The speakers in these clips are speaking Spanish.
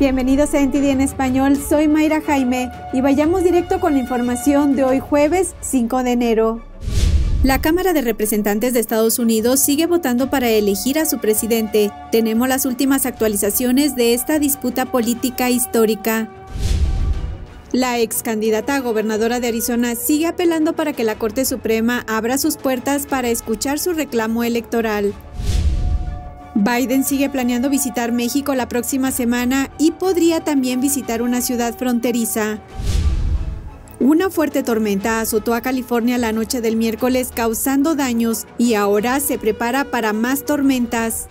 Bienvenidos a NTD en Español, soy Mayra Jaime y vayamos directo con la información de hoy jueves 5 de enero. La Cámara de Representantes de Estados Unidos sigue votando para elegir a su presidente. Tenemos las últimas actualizaciones de esta disputa política histórica. La ex candidata a gobernadora de Arizona sigue apelando para que la Corte Suprema abra sus puertas para escuchar su reclamo electoral. Biden sigue planeando visitar México la próxima semana y podría también visitar una ciudad fronteriza. Una fuerte tormenta azotó a California la noche del miércoles causando daños y ahora se prepara para más tormentas.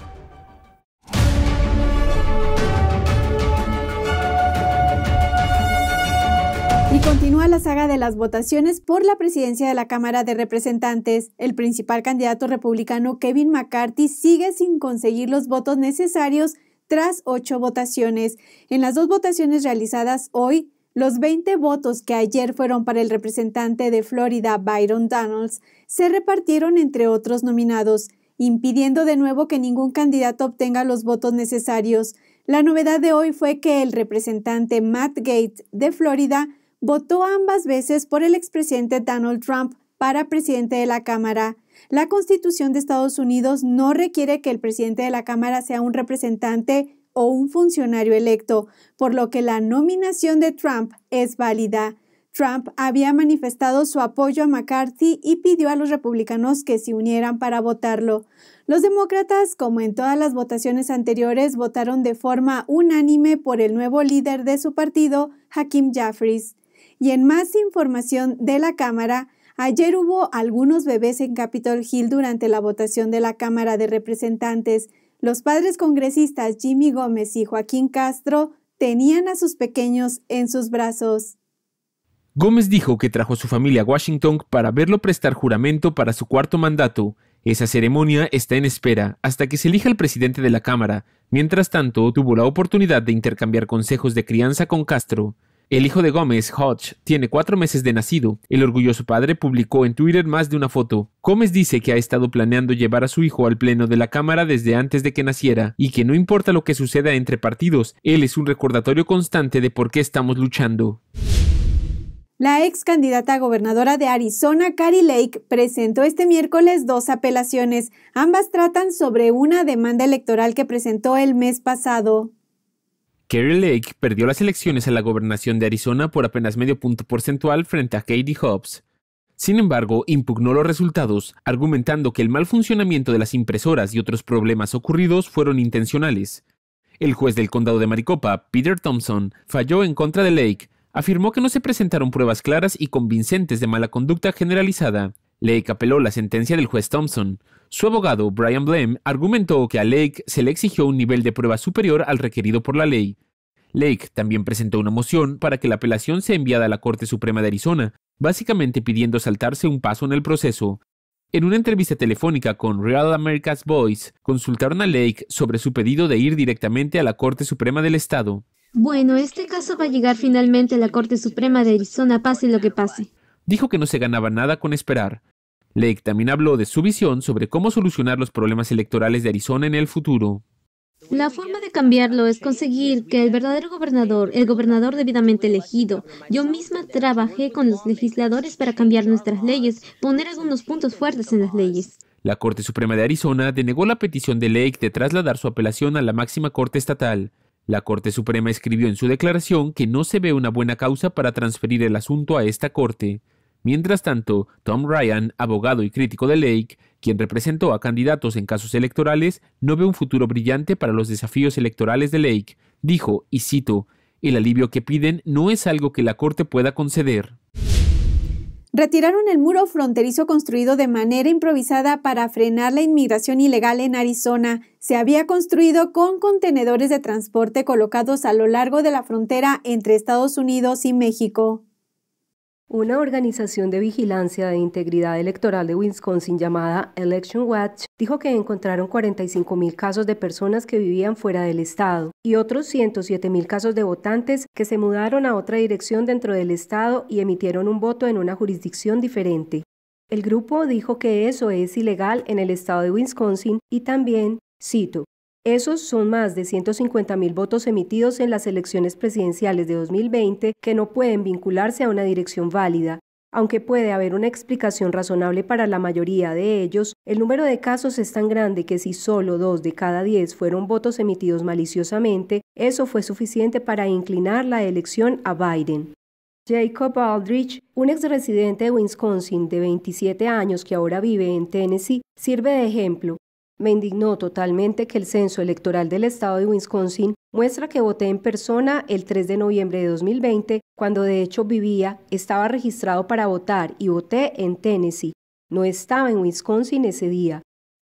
la saga de las votaciones por la presidencia de la Cámara de Representantes. El principal candidato republicano, Kevin McCarthy, sigue sin conseguir los votos necesarios tras ocho votaciones. En las dos votaciones realizadas hoy, los 20 votos que ayer fueron para el representante de Florida, Byron Donalds, se repartieron entre otros nominados, impidiendo de nuevo que ningún candidato obtenga los votos necesarios. La novedad de hoy fue que el representante Matt Gates de Florida votó ambas veces por el expresidente Donald Trump para presidente de la Cámara. La Constitución de Estados Unidos no requiere que el presidente de la Cámara sea un representante o un funcionario electo, por lo que la nominación de Trump es válida. Trump había manifestado su apoyo a McCarthy y pidió a los republicanos que se unieran para votarlo. Los demócratas, como en todas las votaciones anteriores, votaron de forma unánime por el nuevo líder de su partido, Hakim Jeffries. Y en más información de la Cámara, ayer hubo algunos bebés en Capitol Hill durante la votación de la Cámara de Representantes. Los padres congresistas Jimmy Gómez y Joaquín Castro tenían a sus pequeños en sus brazos. Gómez dijo que trajo a su familia a Washington para verlo prestar juramento para su cuarto mandato. Esa ceremonia está en espera hasta que se elija el presidente de la Cámara. Mientras tanto, tuvo la oportunidad de intercambiar consejos de crianza con Castro. El hijo de Gómez, Hodge, tiene cuatro meses de nacido. El orgulloso padre publicó en Twitter más de una foto. Gómez dice que ha estado planeando llevar a su hijo al pleno de la Cámara desde antes de que naciera y que no importa lo que suceda entre partidos, él es un recordatorio constante de por qué estamos luchando. La ex candidata a gobernadora de Arizona, Carrie Lake, presentó este miércoles dos apelaciones. Ambas tratan sobre una demanda electoral que presentó el mes pasado. Kerry Lake perdió las elecciones a la gobernación de Arizona por apenas medio punto porcentual frente a Katie Hobbs. Sin embargo, impugnó los resultados, argumentando que el mal funcionamiento de las impresoras y otros problemas ocurridos fueron intencionales. El juez del condado de Maricopa, Peter Thompson, falló en contra de Lake, afirmó que no se presentaron pruebas claras y convincentes de mala conducta generalizada. Lake apeló la sentencia del juez Thompson, su abogado, Brian Blame, argumentó que a Lake se le exigió un nivel de prueba superior al requerido por la ley. Lake también presentó una moción para que la apelación sea enviada a la Corte Suprema de Arizona, básicamente pidiendo saltarse un paso en el proceso. En una entrevista telefónica con Real America's Voice, consultaron a Lake sobre su pedido de ir directamente a la Corte Suprema del Estado. Bueno, este caso va a llegar finalmente a la Corte Suprema de Arizona, pase lo que pase. Dijo que no se ganaba nada con esperar. Lake también habló de su visión sobre cómo solucionar los problemas electorales de Arizona en el futuro. La forma de cambiarlo es conseguir que el verdadero gobernador, el gobernador debidamente elegido, yo misma trabajé con los legisladores para cambiar nuestras leyes, poner algunos puntos fuertes en las leyes. La Corte Suprema de Arizona denegó la petición de Lake de trasladar su apelación a la máxima corte estatal. La Corte Suprema escribió en su declaración que no se ve una buena causa para transferir el asunto a esta corte. Mientras tanto, Tom Ryan, abogado y crítico de Lake, quien representó a candidatos en casos electorales, no ve un futuro brillante para los desafíos electorales de Lake. Dijo, y cito, el alivio que piden no es algo que la Corte pueda conceder. Retiraron el muro fronterizo construido de manera improvisada para frenar la inmigración ilegal en Arizona. Se había construido con contenedores de transporte colocados a lo largo de la frontera entre Estados Unidos y México. Una organización de vigilancia de integridad electoral de Wisconsin llamada Election Watch dijo que encontraron 45 mil casos de personas que vivían fuera del estado y otros 107 mil casos de votantes que se mudaron a otra dirección dentro del estado y emitieron un voto en una jurisdicción diferente. El grupo dijo que eso es ilegal en el estado de Wisconsin y también, cito, esos son más de 150.000 votos emitidos en las elecciones presidenciales de 2020 que no pueden vincularse a una dirección válida. Aunque puede haber una explicación razonable para la mayoría de ellos, el número de casos es tan grande que si solo dos de cada diez fueron votos emitidos maliciosamente, eso fue suficiente para inclinar la elección a Biden. Jacob Aldrich, un ex-residente de Wisconsin de 27 años que ahora vive en Tennessee, sirve de ejemplo. Me indignó totalmente que el censo electoral del estado de Wisconsin muestra que voté en persona el 3 de noviembre de 2020, cuando de hecho vivía, estaba registrado para votar y voté en Tennessee. No estaba en Wisconsin ese día.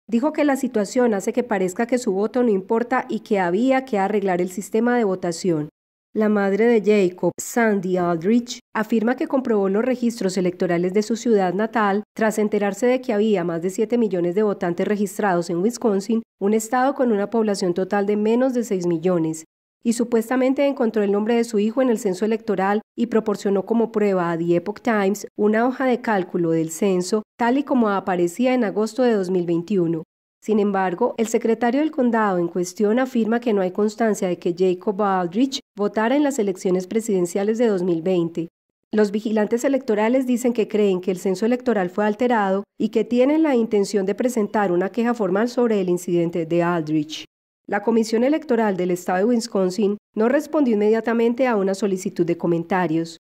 Dijo que la situación hace que parezca que su voto no importa y que había que arreglar el sistema de votación. La madre de Jacob, Sandy Aldrich, afirma que comprobó los registros electorales de su ciudad natal tras enterarse de que había más de 7 millones de votantes registrados en Wisconsin, un estado con una población total de menos de 6 millones, y supuestamente encontró el nombre de su hijo en el censo electoral y proporcionó como prueba a The Epoch Times una hoja de cálculo del censo tal y como aparecía en agosto de 2021. Sin embargo, el secretario del condado en cuestión afirma que no hay constancia de que Jacob Aldrich votara en las elecciones presidenciales de 2020. Los vigilantes electorales dicen que creen que el censo electoral fue alterado y que tienen la intención de presentar una queja formal sobre el incidente de Aldrich. La Comisión Electoral del Estado de Wisconsin no respondió inmediatamente a una solicitud de comentarios.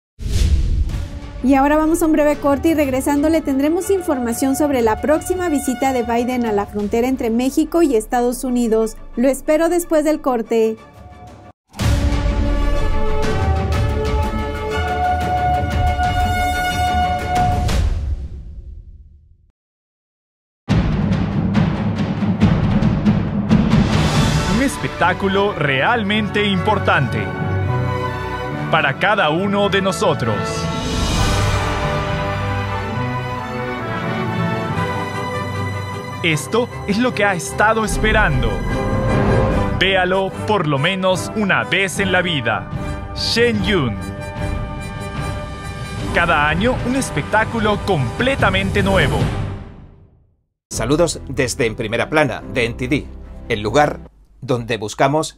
Y ahora vamos a un breve corte y regresando le tendremos información sobre la próxima visita de Biden a la frontera entre México y Estados Unidos. Lo espero después del corte. Un espectáculo realmente importante para cada uno de nosotros. Esto es lo que ha estado esperando. Véalo por lo menos una vez en la vida. Shen Yun. Cada año un espectáculo completamente nuevo. Saludos desde En Primera Plana, de NTD, el lugar donde buscamos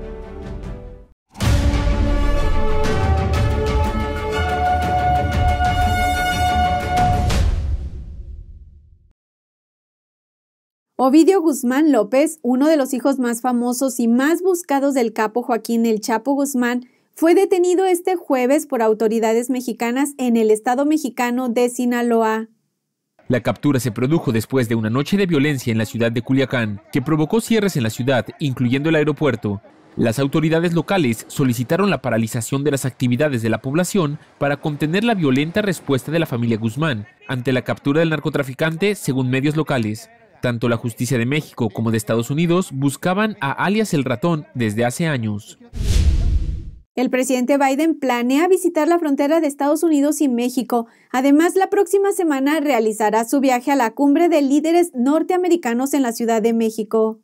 Ovidio Guzmán López, uno de los hijos más famosos y más buscados del capo Joaquín El Chapo Guzmán, fue detenido este jueves por autoridades mexicanas en el estado mexicano de Sinaloa. La captura se produjo después de una noche de violencia en la ciudad de Culiacán, que provocó cierres en la ciudad, incluyendo el aeropuerto. Las autoridades locales solicitaron la paralización de las actividades de la población para contener la violenta respuesta de la familia Guzmán ante la captura del narcotraficante, según medios locales. Tanto la justicia de México como de Estados Unidos buscaban a alias el ratón desde hace años. El presidente Biden planea visitar la frontera de Estados Unidos y México. Además, la próxima semana realizará su viaje a la cumbre de líderes norteamericanos en la Ciudad de México.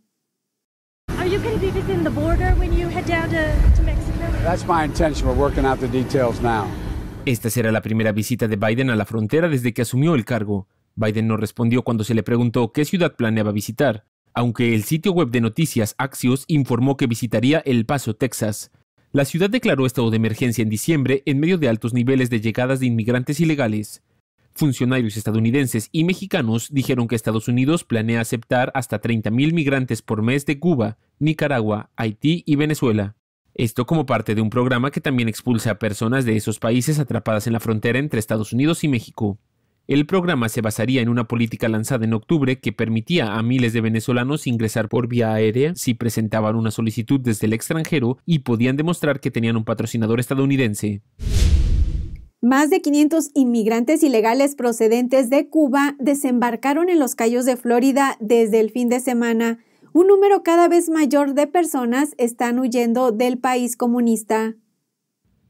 Esta será la primera visita de Biden a la frontera desde que asumió el cargo. Biden no respondió cuando se le preguntó qué ciudad planeaba visitar, aunque el sitio web de noticias Axios informó que visitaría El Paso, Texas. La ciudad declaró estado de emergencia en diciembre en medio de altos niveles de llegadas de inmigrantes ilegales. Funcionarios estadounidenses y mexicanos dijeron que Estados Unidos planea aceptar hasta 30.000 migrantes por mes de Cuba, Nicaragua, Haití y Venezuela. Esto como parte de un programa que también expulsa a personas de esos países atrapadas en la frontera entre Estados Unidos y México. El programa se basaría en una política lanzada en octubre que permitía a miles de venezolanos ingresar por vía aérea si presentaban una solicitud desde el extranjero y podían demostrar que tenían un patrocinador estadounidense. Más de 500 inmigrantes ilegales procedentes de Cuba desembarcaron en los cayos de Florida desde el fin de semana. Un número cada vez mayor de personas están huyendo del país comunista.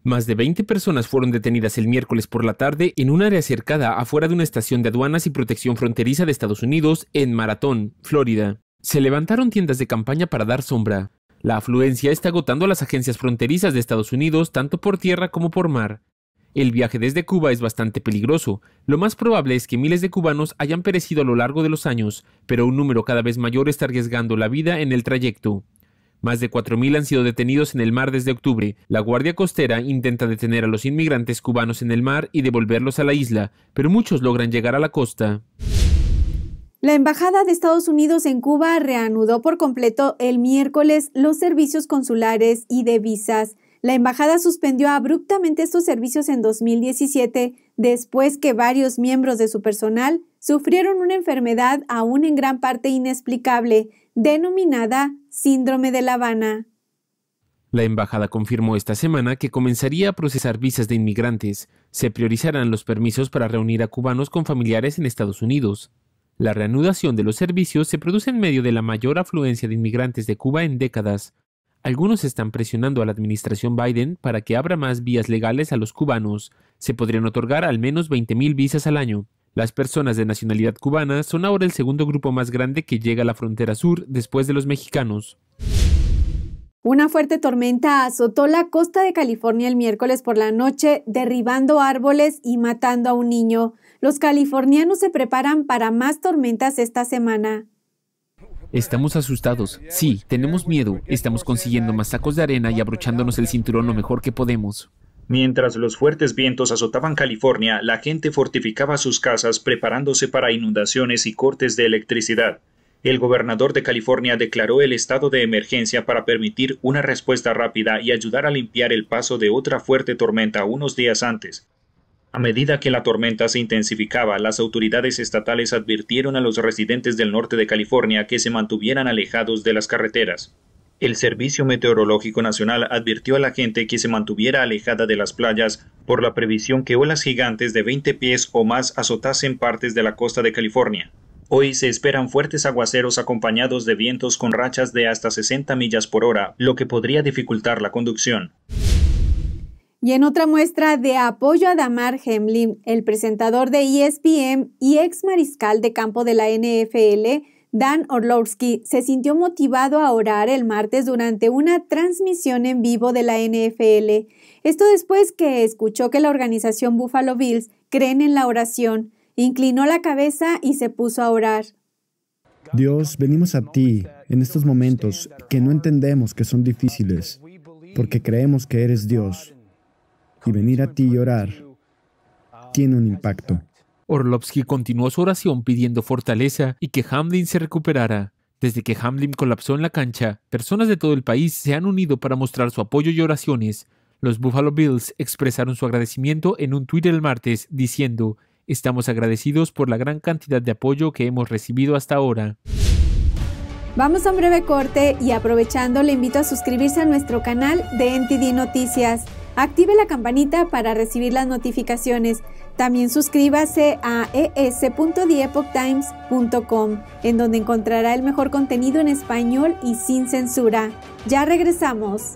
Más de 20 personas fueron detenidas el miércoles por la tarde en un área cercada afuera de una estación de aduanas y protección fronteriza de Estados Unidos en Maratón, Florida. Se levantaron tiendas de campaña para dar sombra. La afluencia está agotando a las agencias fronterizas de Estados Unidos tanto por tierra como por mar. El viaje desde Cuba es bastante peligroso. Lo más probable es que miles de cubanos hayan perecido a lo largo de los años, pero un número cada vez mayor está arriesgando la vida en el trayecto. Más de 4.000 han sido detenidos en el mar desde octubre. La Guardia Costera intenta detener a los inmigrantes cubanos en el mar y devolverlos a la isla, pero muchos logran llegar a la costa. La Embajada de Estados Unidos en Cuba reanudó por completo el miércoles los servicios consulares y de visas. La embajada suspendió abruptamente estos servicios en 2017 después que varios miembros de su personal sufrieron una enfermedad aún en gran parte inexplicable, denominada síndrome de La Habana. La embajada confirmó esta semana que comenzaría a procesar visas de inmigrantes, se priorizarán los permisos para reunir a cubanos con familiares en Estados Unidos. La reanudación de los servicios se produce en medio de la mayor afluencia de inmigrantes de Cuba en décadas. Algunos están presionando a la administración Biden para que abra más vías legales a los cubanos. Se podrían otorgar al menos 20.000 visas al año. Las personas de nacionalidad cubana son ahora el segundo grupo más grande que llega a la frontera sur después de los mexicanos. Una fuerte tormenta azotó la costa de California el miércoles por la noche, derribando árboles y matando a un niño. Los californianos se preparan para más tormentas esta semana. Estamos asustados, sí, tenemos miedo, estamos consiguiendo más sacos de arena y abrochándonos el cinturón lo mejor que podemos. Mientras los fuertes vientos azotaban California, la gente fortificaba sus casas preparándose para inundaciones y cortes de electricidad. El gobernador de California declaró el estado de emergencia para permitir una respuesta rápida y ayudar a limpiar el paso de otra fuerte tormenta unos días antes. A medida que la tormenta se intensificaba, las autoridades estatales advirtieron a los residentes del norte de California que se mantuvieran alejados de las carreteras. El Servicio Meteorológico Nacional advirtió a la gente que se mantuviera alejada de las playas por la previsión que olas gigantes de 20 pies o más azotasen partes de la costa de California. Hoy se esperan fuertes aguaceros acompañados de vientos con rachas de hasta 60 millas por hora, lo que podría dificultar la conducción. Y en otra muestra de apoyo a Damar Hemlin, el presentador de ESPN y ex mariscal de campo de la NFL, Dan Orlowski se sintió motivado a orar el martes durante una transmisión en vivo de la NFL. Esto después que escuchó que la organización Buffalo Bills creen en la oración, inclinó la cabeza y se puso a orar. Dios, venimos a ti en estos momentos que no entendemos que son difíciles, porque creemos que eres Dios. Y venir a ti y orar tiene un impacto. Orlovsky continuó su oración pidiendo fortaleza y que Hamlin se recuperara. Desde que Hamlin colapsó en la cancha, personas de todo el país se han unido para mostrar su apoyo y oraciones. Los Buffalo Bills expresaron su agradecimiento en un Twitter el martes, diciendo, Estamos agradecidos por la gran cantidad de apoyo que hemos recibido hasta ahora. Vamos a un breve corte y aprovechando le invito a suscribirse a nuestro canal de NTD Noticias. Active la campanita para recibir las notificaciones. También suscríbase a es.diepoctimes.com, en donde encontrará el mejor contenido en español y sin censura. Ya regresamos.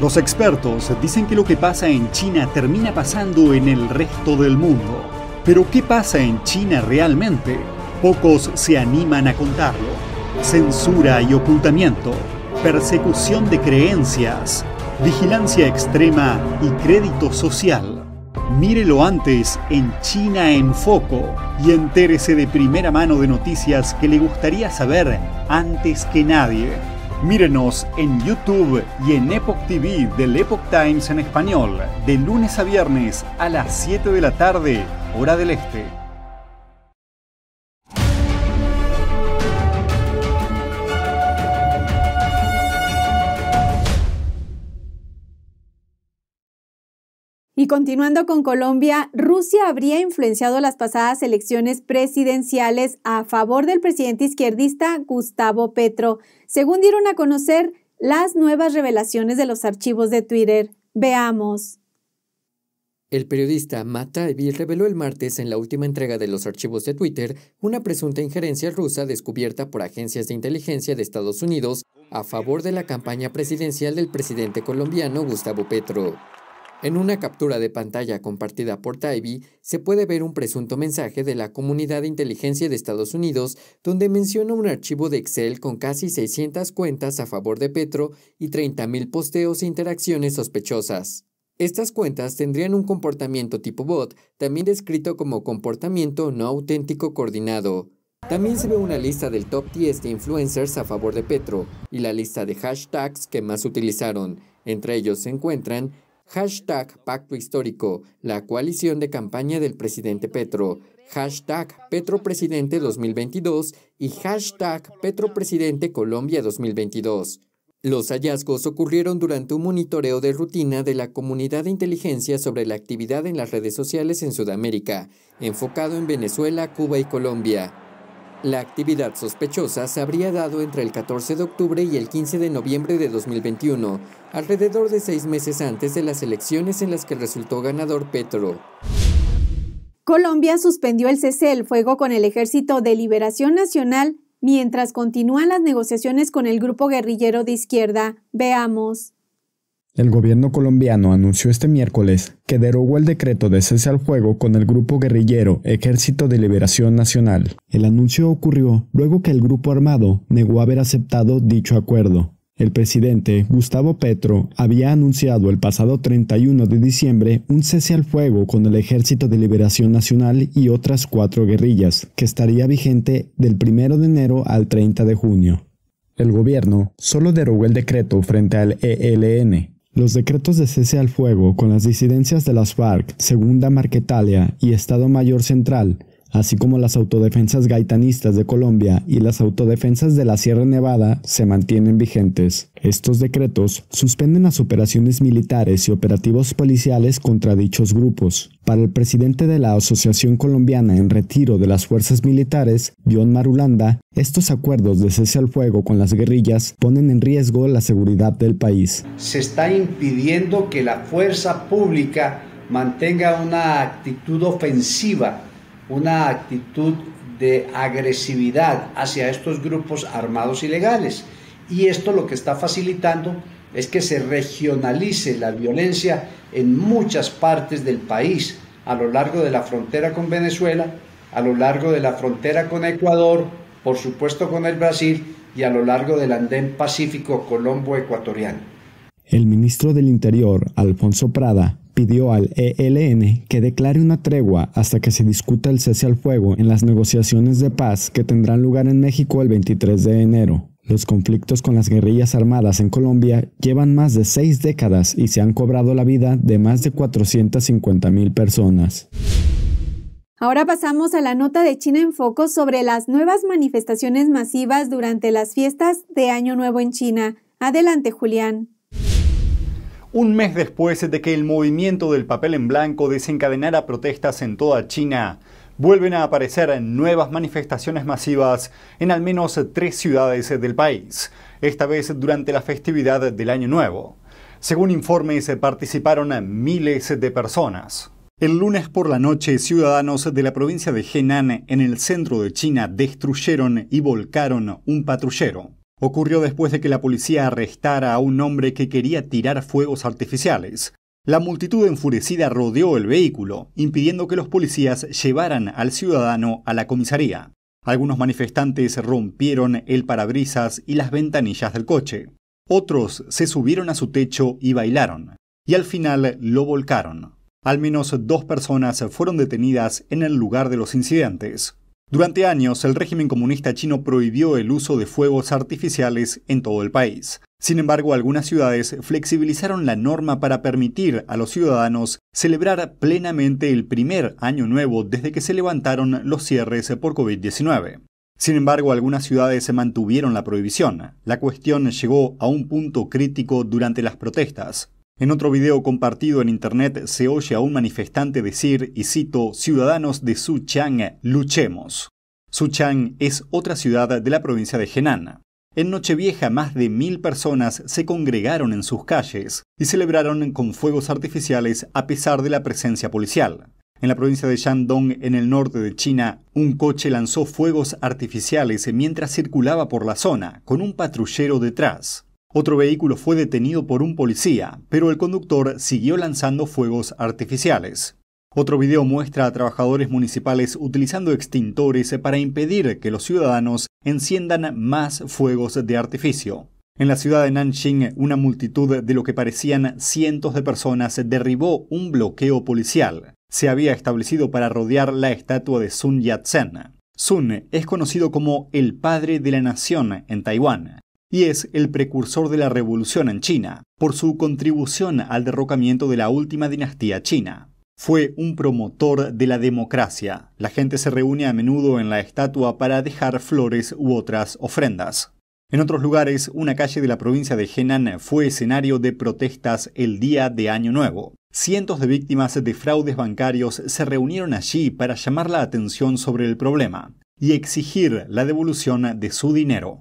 Los expertos dicen que lo que pasa en China termina pasando en el resto del mundo. Pero ¿qué pasa en China realmente? Pocos se animan a contarlo. Censura y ocultamiento, persecución de creencias, vigilancia extrema y crédito social. Mírelo antes en China en Foco y entérese de primera mano de noticias que le gustaría saber antes que nadie. Mírenos en YouTube y en Epoch TV del Epoch Times en español, de lunes a viernes a las 7 de la tarde, hora del este. continuando con Colombia, Rusia habría influenciado las pasadas elecciones presidenciales a favor del presidente izquierdista Gustavo Petro, según dieron a conocer las nuevas revelaciones de los archivos de Twitter. Veamos. El periodista Matt reveló el martes en la última entrega de los archivos de Twitter una presunta injerencia rusa descubierta por agencias de inteligencia de Estados Unidos a favor de la campaña presidencial del presidente colombiano Gustavo Petro. En una captura de pantalla compartida por Tybee, se puede ver un presunto mensaje de la comunidad de inteligencia de Estados Unidos, donde menciona un archivo de Excel con casi 600 cuentas a favor de Petro y 30.000 posteos e interacciones sospechosas. Estas cuentas tendrían un comportamiento tipo bot, también descrito como comportamiento no auténtico coordinado. También se ve una lista del top 10 de influencers a favor de Petro y la lista de hashtags que más utilizaron. Entre ellos se encuentran hashtag Pacto Histórico, la coalición de campaña del presidente Petro, hashtag Petropresidente 2022 y hashtag Petropresidente Colombia 2022. Los hallazgos ocurrieron durante un monitoreo de rutina de la comunidad de inteligencia sobre la actividad en las redes sociales en Sudamérica, enfocado en Venezuela, Cuba y Colombia. La actividad sospechosa se habría dado entre el 14 de octubre y el 15 de noviembre de 2021, alrededor de seis meses antes de las elecciones en las que resultó ganador Petro. Colombia suspendió el cese el fuego con el Ejército de Liberación Nacional mientras continúan las negociaciones con el grupo guerrillero de izquierda. Veamos. El gobierno colombiano anunció este miércoles que derogó el decreto de cese al fuego con el grupo guerrillero Ejército de Liberación Nacional. El anuncio ocurrió luego que el grupo armado negó haber aceptado dicho acuerdo. El presidente Gustavo Petro había anunciado el pasado 31 de diciembre un cese al fuego con el Ejército de Liberación Nacional y otras cuatro guerrillas, que estaría vigente del 1 de enero al 30 de junio. El gobierno solo derogó el decreto frente al ELN, los decretos de cese al fuego con las disidencias de las FARC, Segunda Marquetalia y Estado Mayor Central así como las autodefensas gaitanistas de Colombia y las autodefensas de la Sierra Nevada, se mantienen vigentes. Estos decretos suspenden las operaciones militares y operativos policiales contra dichos grupos. Para el presidente de la Asociación Colombiana en Retiro de las Fuerzas Militares, John Marulanda, estos acuerdos de cese al fuego con las guerrillas ponen en riesgo la seguridad del país. Se está impidiendo que la fuerza pública mantenga una actitud ofensiva una actitud de agresividad hacia estos grupos armados ilegales. Y esto lo que está facilitando es que se regionalice la violencia en muchas partes del país, a lo largo de la frontera con Venezuela, a lo largo de la frontera con Ecuador, por supuesto con el Brasil y a lo largo del andén pacífico colombo-ecuatoriano. El ministro del Interior, Alfonso Prada, pidió al ELN que declare una tregua hasta que se discuta el cese al fuego en las negociaciones de paz que tendrán lugar en México el 23 de enero. Los conflictos con las guerrillas armadas en Colombia llevan más de seis décadas y se han cobrado la vida de más de 450 mil personas. Ahora pasamos a la nota de China en foco sobre las nuevas manifestaciones masivas durante las fiestas de Año Nuevo en China. Adelante, Julián. Un mes después de que el movimiento del papel en blanco desencadenara protestas en toda China, vuelven a aparecer nuevas manifestaciones masivas en al menos tres ciudades del país, esta vez durante la festividad del Año Nuevo. Según informes, participaron miles de personas. El lunes por la noche, ciudadanos de la provincia de Henan, en el centro de China, destruyeron y volcaron un patrullero ocurrió después de que la policía arrestara a un hombre que quería tirar fuegos artificiales. La multitud enfurecida rodeó el vehículo, impidiendo que los policías llevaran al ciudadano a la comisaría. Algunos manifestantes rompieron el parabrisas y las ventanillas del coche. Otros se subieron a su techo y bailaron, y al final lo volcaron. Al menos dos personas fueron detenidas en el lugar de los incidentes. Durante años, el régimen comunista chino prohibió el uso de fuegos artificiales en todo el país. Sin embargo, algunas ciudades flexibilizaron la norma para permitir a los ciudadanos celebrar plenamente el primer año nuevo desde que se levantaron los cierres por COVID-19. Sin embargo, algunas ciudades se mantuvieron la prohibición. La cuestión llegó a un punto crítico durante las protestas. En otro video compartido en internet se oye a un manifestante decir, y cito, ciudadanos de Suchang, luchemos. Suchang es otra ciudad de la provincia de Henan. En Nochevieja más de mil personas se congregaron en sus calles y celebraron con fuegos artificiales a pesar de la presencia policial. En la provincia de Shandong, en el norte de China, un coche lanzó fuegos artificiales mientras circulaba por la zona, con un patrullero detrás. Otro vehículo fue detenido por un policía, pero el conductor siguió lanzando fuegos artificiales. Otro video muestra a trabajadores municipales utilizando extintores para impedir que los ciudadanos enciendan más fuegos de artificio. En la ciudad de Nanjing, una multitud de lo que parecían cientos de personas derribó un bloqueo policial. Se había establecido para rodear la estatua de Sun Yat-sen. Sun es conocido como el padre de la nación en Taiwán y es el precursor de la revolución en China, por su contribución al derrocamiento de la última dinastía china. Fue un promotor de la democracia. La gente se reúne a menudo en la estatua para dejar flores u otras ofrendas. En otros lugares, una calle de la provincia de Henan fue escenario de protestas el día de Año Nuevo. Cientos de víctimas de fraudes bancarios se reunieron allí para llamar la atención sobre el problema y exigir la devolución de su dinero.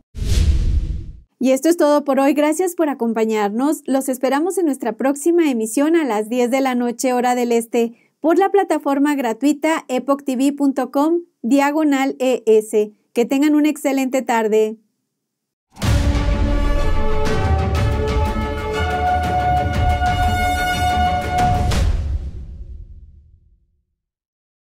Y esto es todo por hoy. Gracias por acompañarnos. Los esperamos en nuestra próxima emisión a las 10 de la noche hora del este por la plataforma gratuita epochtv.com diagonal ES. Que tengan una excelente tarde.